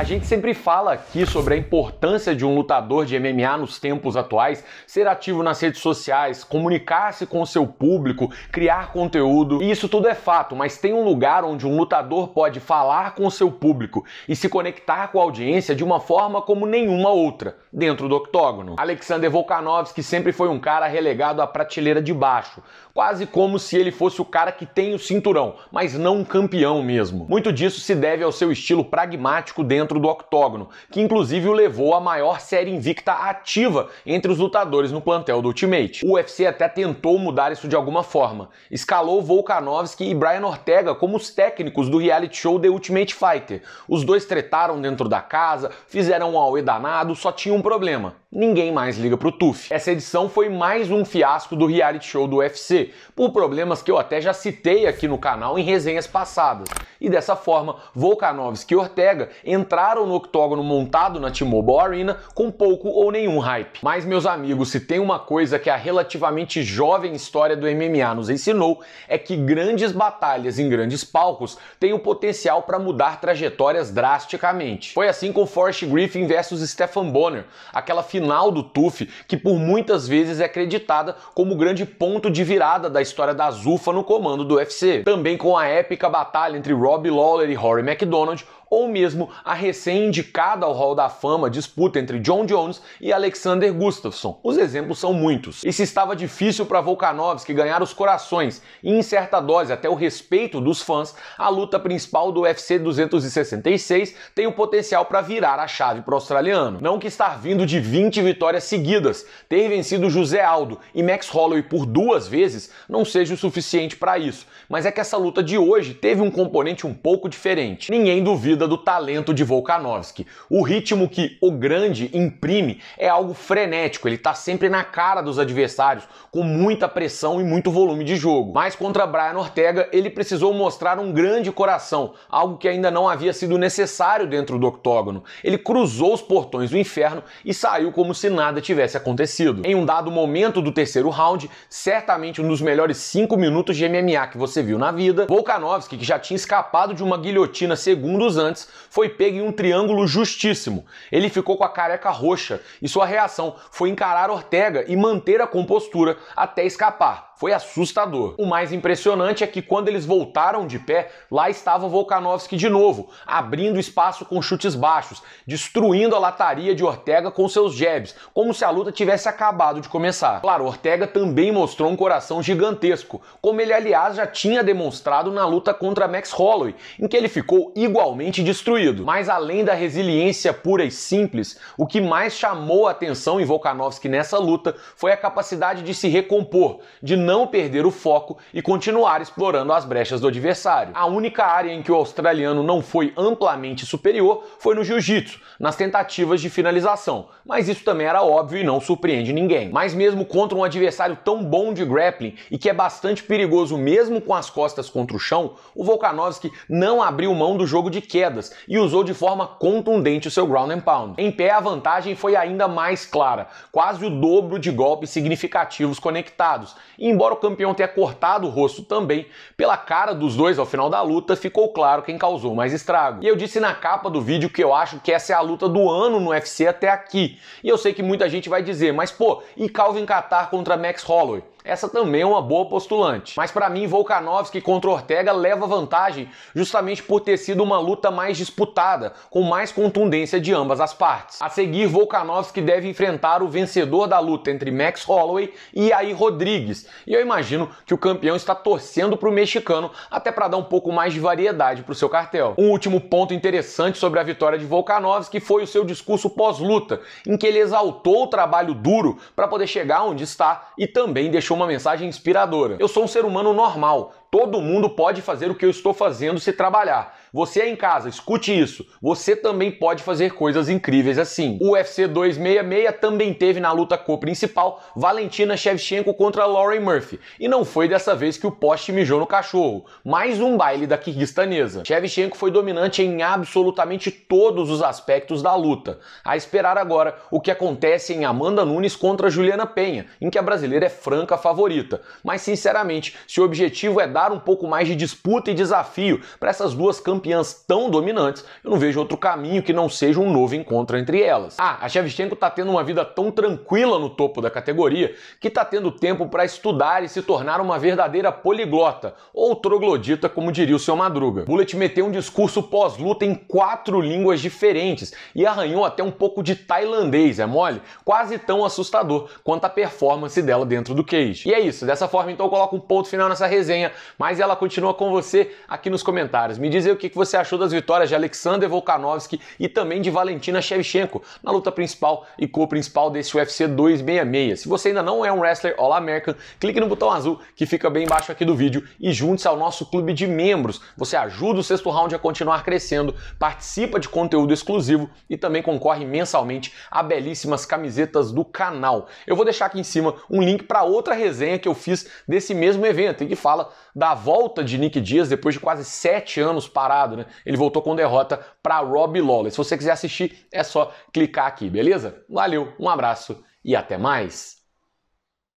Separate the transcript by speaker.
Speaker 1: A gente sempre fala aqui sobre a importância de um lutador de MMA nos tempos atuais ser ativo nas redes sociais, comunicar-se com o seu público, criar conteúdo. E isso tudo é fato, mas tem um lugar onde um lutador pode falar com o seu público e se conectar com a audiência de uma forma como nenhuma outra, dentro do octógono. Alexander Volkanovski sempre foi um cara relegado à prateleira de baixo, quase como se ele fosse o cara que tem o cinturão, mas não um campeão mesmo. Muito disso se deve ao seu estilo pragmático dentro dentro do octógono, que inclusive o levou à maior série invicta ativa entre os lutadores no plantel do Ultimate. O UFC até tentou mudar isso de alguma forma. Escalou Volkanovski e Brian Ortega como os técnicos do reality show The Ultimate Fighter. Os dois tretaram dentro da casa, fizeram um auê danado, só tinha um problema. Ninguém mais liga pro Tuf. Essa edição foi mais um fiasco do reality show do UFC, por problemas que eu até já citei aqui no canal em resenhas passadas. E dessa forma, Volkanovski e Ortega entraram entraram no octógono montado na T-Mobile Arena com pouco ou nenhum hype. Mas, meus amigos, se tem uma coisa que a relativamente jovem história do MMA nos ensinou, é que grandes batalhas em grandes palcos têm o potencial para mudar trajetórias drasticamente. Foi assim com Forrest Griffin versus Stefan Bonner, aquela final do TUF que por muitas vezes é acreditada como o grande ponto de virada da história da Zufa no comando do UFC. Também com a épica batalha entre Robbie Lawler e Rory McDonald, ou mesmo a recém-indicada ao Hall da Fama disputa entre John Jones e Alexander Gustafsson. Os exemplos são muitos. E se estava difícil para Volkanovski ganhar os corações e, em certa dose, até o respeito dos fãs, a luta principal do UFC 266 tem o potencial para virar a chave para o australiano. Não que estar vindo de 20 vitórias seguidas, ter vencido José Aldo e Max Holloway por duas vezes não seja o suficiente para isso, mas é que essa luta de hoje teve um componente um pouco diferente. Ninguém duvida dúvida do talento de Volkanovski. O ritmo que o grande imprime é algo frenético, ele está sempre na cara dos adversários, com muita pressão e muito volume de jogo. Mas contra Brian Ortega, ele precisou mostrar um grande coração, algo que ainda não havia sido necessário dentro do octógono. Ele cruzou os portões do inferno e saiu como se nada tivesse acontecido. Em um dado momento do terceiro round, certamente um dos melhores 5 minutos de MMA que você viu na vida, Volkanovski, que já tinha escapado de uma guilhotina segundos antes, foi pego em um triângulo justíssimo. Ele ficou com a careca roxa e sua reação foi encarar Ortega e manter a compostura até escapar foi assustador. O mais impressionante é que quando eles voltaram de pé, lá estava Volkanovski de novo, abrindo espaço com chutes baixos, destruindo a lataria de Ortega com seus jabs, como se a luta tivesse acabado de começar. Claro, Ortega também mostrou um coração gigantesco, como ele aliás já tinha demonstrado na luta contra Max Holloway, em que ele ficou igualmente destruído. Mas além da resiliência pura e simples, o que mais chamou a atenção em Volkanovski nessa luta foi a capacidade de se recompor, de não não perder o foco e continuar explorando as brechas do adversário. A única área em que o australiano não foi amplamente superior foi no jiu-jitsu, nas tentativas de finalização, mas isso também era óbvio e não surpreende ninguém. Mas mesmo contra um adversário tão bom de grappling e que é bastante perigoso mesmo com as costas contra o chão, o Volkanovski não abriu mão do jogo de quedas e usou de forma contundente o seu ground and pound. Em pé, a vantagem foi ainda mais clara, quase o dobro de golpes significativos conectados, Embora o campeão tenha cortado o rosto também, pela cara dos dois ao final da luta ficou claro quem causou mais estrago. E eu disse na capa do vídeo que eu acho que essa é a luta do ano no UFC até aqui. E eu sei que muita gente vai dizer, mas pô, e Calvin Catar contra Max Holloway? Essa também é uma boa postulante. Mas para mim, Volkanovski contra Ortega leva vantagem justamente por ter sido uma luta mais disputada, com mais contundência de ambas as partes. A seguir, Volkanovski deve enfrentar o vencedor da luta entre Max Holloway e Yair Rodrigues. E eu imagino que o campeão está torcendo para o mexicano, até para dar um pouco mais de variedade para o seu cartel. Um último ponto interessante sobre a vitória de Volkanovski foi o seu discurso pós-luta, em que ele exaltou o trabalho duro para poder chegar onde está e também deixou deixou uma mensagem inspiradora. Eu sou um ser humano normal, Todo mundo pode fazer o que eu estou fazendo se trabalhar. Você é em casa, escute isso. Você também pode fazer coisas incríveis assim. O UFC 266 também teve na luta co-principal Valentina Shevchenko contra Lauren Murphy. E não foi dessa vez que o poste mijou no cachorro. Mais um baile da kirguistanesa. Shevchenko foi dominante em absolutamente todos os aspectos da luta. A esperar agora o que acontece em Amanda Nunes contra Juliana Penha, em que a brasileira é franca favorita. Mas sinceramente, se o objetivo é dar dar um pouco mais de disputa e desafio para essas duas campeãs tão dominantes, eu não vejo outro caminho que não seja um novo encontro entre elas. Ah, a Shevchenko está tendo uma vida tão tranquila no topo da categoria que está tendo tempo para estudar e se tornar uma verdadeira poliglota, ou troglodita, como diria o seu Madruga. Bullet meteu um discurso pós-luta em quatro línguas diferentes e arranhou até um pouco de tailandês, é mole? Quase tão assustador quanto a performance dela dentro do cage. E é isso, dessa forma então eu coloco um ponto final nessa resenha mas ela continua com você aqui nos comentários. Me diz aí o que você achou das vitórias de Alexander Volkanovski e também de Valentina Shevchenko na luta principal e co-principal desse UFC 266. Se você ainda não é um wrestler All American, clique no botão azul que fica bem embaixo aqui do vídeo e junte-se ao nosso clube de membros. Você ajuda o sexto round a continuar crescendo, participa de conteúdo exclusivo e também concorre mensalmente a belíssimas camisetas do canal. Eu vou deixar aqui em cima um link para outra resenha que eu fiz desse mesmo evento e que fala da volta de Nick Dias depois de quase sete anos parado, né? Ele voltou com derrota para Robbie Lawler. Se você quiser assistir, é só clicar aqui, beleza? Valeu, um abraço e até mais!